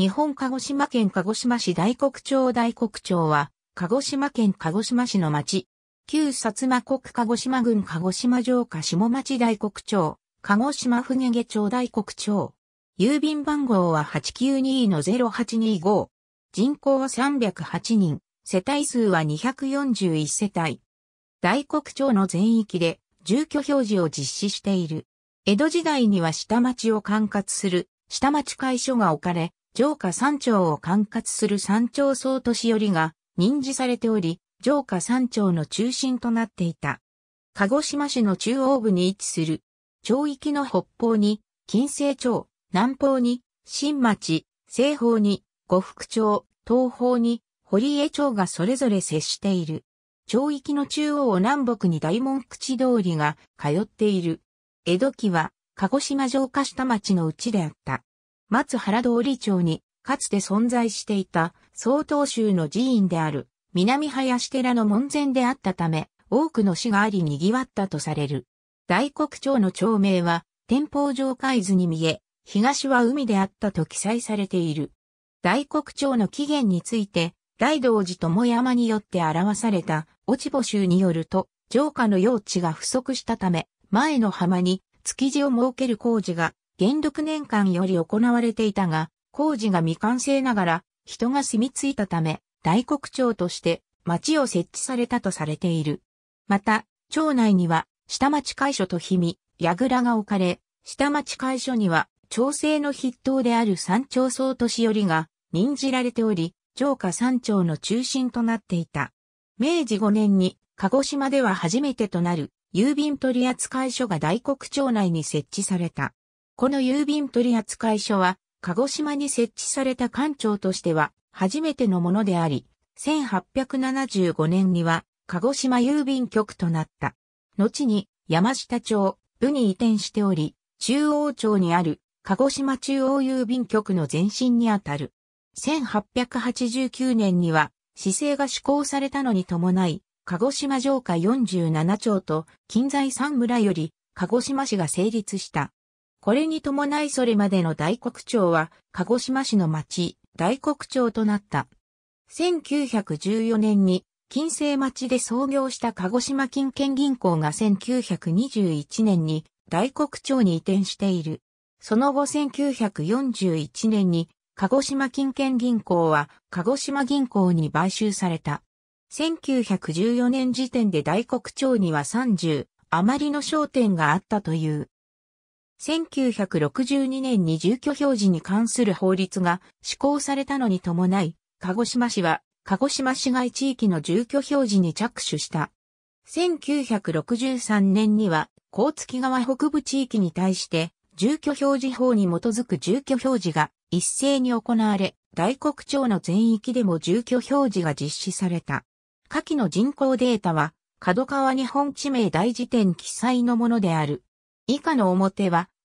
日本鹿児島県鹿児島市大国町大国町は、鹿児島県鹿児島市の町。旧薩摩国鹿児島郡鹿児島城下下町大国町、鹿児島船毛町大国町。郵便番号は892-0825。人口は308人、世帯数は241世帯。大国町の全域で住居表示を実施している。江戸時代には下町を管轄する下町会所が置かれ、上下三町を管轄する三町総市寄りが任事されており、上下三町の中心となっていた。鹿児島市の中央部に位置する、町域の北方に、金星町、南方に、新町、西方に、呉福町、東方に、堀江町がそれぞれ接している。町域の中央を南北に大門口通りが通っている。江戸期は、鹿児島城下下町のうちであった。松原通り町に、かつて存在していた、曹洞宗の寺院である、南林寺の門前であったため、多くの死があり賑わったとされる。大黒町の町名は、天保城海図に見え、東は海であったと記載されている。大黒町の起源について、大道寺友山によって表された、落ち母集によると、城下の用地が不足したため、前の浜に築地を設ける工事が元禄年間より行われていたが、工事が未完成ながら人が住み着いたため、大黒町として町を設置されたとされている。また、町内には下町会所と氷見、櫓が置かれ、下町会所には町政の筆頭である山町総年寄りが任じられており、城下山町の中心となっていた。明治5年に鹿児島では初めてとなる郵便取扱所が大黒町内に設置された。この郵便取扱所は、鹿児島に設置された官庁としては、初めてのものであり、1875年には、鹿児島郵便局となった。後に、山下町、部に移転しており、中央町にある、鹿児島中央郵便局の前身にあたる。1889年には、市政が施行されたのに伴い、鹿児島城下47町と、近在三村より、鹿児島市が成立した。これに伴いそれまでの大黒町は、鹿児島市の町、大黒町となった。1914年に、近世町で創業した鹿児島近県銀行が1921年に大黒町に移転している。その後1941年に鹿児島近県銀行は鹿児島銀行に買収された。1914年時点で大黒町には30余りの商店があったという。1962年に住居表示に関する法律が施行されたのに伴い、鹿児島市は、鹿児島市街地域の住居表示に着手した。1963年には、甲月川北部地域に対して、住居表示法に基づく住居表示が一斉に行われ、大国町の全域でも住居表示が実施された。下記の人口データは、角川日本地名大辞典記載のものである。以下の表は、